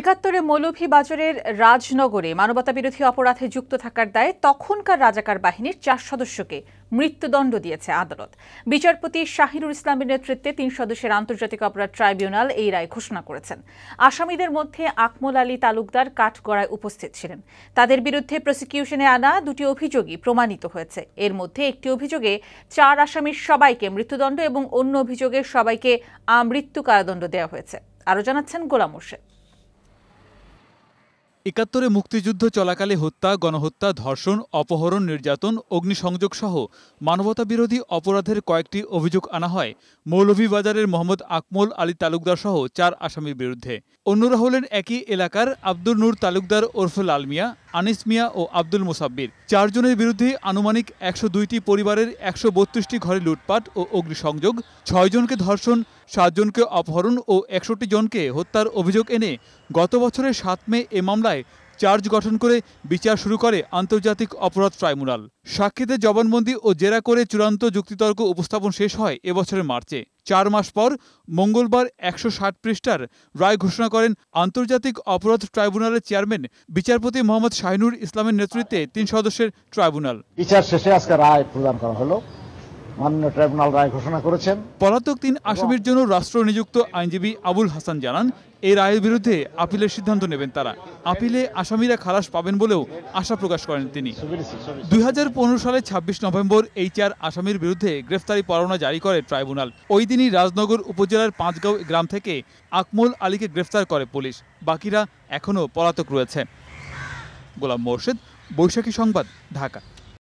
একাত্তরে মৌলভীবাজারের রাজনগরে মানবতাবিরোধী অপরাধে যুক্ত থাকার দায়ে তখনকার রাজাকার বাহিনীর চার সদস্যকে মৃত্যুদণ্ড দিয়েছে আদালত বিচারপতি শাহিনুর ইসলামের নেতৃত্বে তিন সদস্যের আন্তর্জাতিক অপরাধ ট্রাইব্যুনাল এই রায় ঘোষণা করেছেন আসামিদের মধ্যে আকমল আলী তালুকদার কাঠগড়ায় উপস্থিত ছিলেন তাদের বিরুদ্ধে প্রসিকিউশনে আনা দুটি অভিযোগই প্রমাণিত হয়েছে এর মধ্যে একটি অভিযোগে চার আসামির সবাইকে মৃত্যুদণ্ড এবং অন্য অভিযোগে সবাইকে আমৃত্যু কারাদণ্ড দেওয়া হয়েছে আরও জানাচ্ছেন গোলাম মোর্শেদ একাত্তরে মুক্তিযুদ্ধ চলাকালে হত্যা গণহত্যা ধর্ষণ অপহরণ নির্যাতন অগ্নিসংযোগ সহ মানবতাবিরোধী অপরাধের কয়েকটি অভিযোগ আনা হয় মৌলভীবাজারের মোহাম্মদ আকমল আলী তালুকদার সহ চার আসামির বিরুদ্ধে অন্যরা হলেন একই এলাকার আব্দুর নূর তালুকদার ওরফে লালমিয়া আনিস মিয়া ও আব্দুল মুসাব্বির চারজনের বিরুদ্ধে আনুমানিক একশো দুইটি পরিবারের একশো বত্রিশটি ঘরে লুটপাট ও অগ্নিসংযোগ ছয়জনকে ধর্ষণ সাতজনকে অপহরণ ও একষট্টি জনকে হত্যার অভিযোগ এনে গত বছরের সাত মে এ মামলায় চার্জ গঠন করে বিচার শুরু করে আন্তর্জাতিক অপরাধ ট্রাইব্যুনাল সাক্ষীদের জবানবন্দি ও জেরা করে চূড়ান্ত যুক্তিতর্ক উপস্থাপন শেষ হয় এবছরের মার্চে চার মাস পর মঙ্গলবার একশো ষাট পৃষ্ঠার রায় ঘোষণা করেন আন্তর্জাতিক অপরাধ ট্রাইব্যুনালের চেয়ারম্যান বিচারপতি মোহাম্মদ শাহিনুর ইসলামের নেতৃত্বে তিন সদস্যের ট্রাইব্যুনাল বিচার শেষে আজকে রায় প্রদান করা হলো মাননীয় ট্রাইব্যুনাল রায় ঘোষণা করেছেন পলাতক তিন আসামির জন্য রাষ্ট্র নিযুক্ত আইনজীবী আবুল হাসান জানান এই রায়ের বিরুদ্ধে আপিলের সিদ্ধান্ত নেবেন তারা আপিলে আসামিরা খালাস পাবেন বলেও আশা প্রকাশ করেন তিনি দুই সালে ২৬ নভেম্বর এই চার আসামির বিরুদ্ধে গ্রেফতারি পরোয়ানা জারি করে ট্রাইব্যুনাল ওই দিনই রাজনগর উপজেলার পাঁচগাঁও গ্রাম থেকে আকমল আলীকে গ্রেফতার করে পুলিশ বাকিরা এখনও পলাতক রয়েছে গোলাম মোর্শেদ বৈশাখী সংবাদ ঢাকা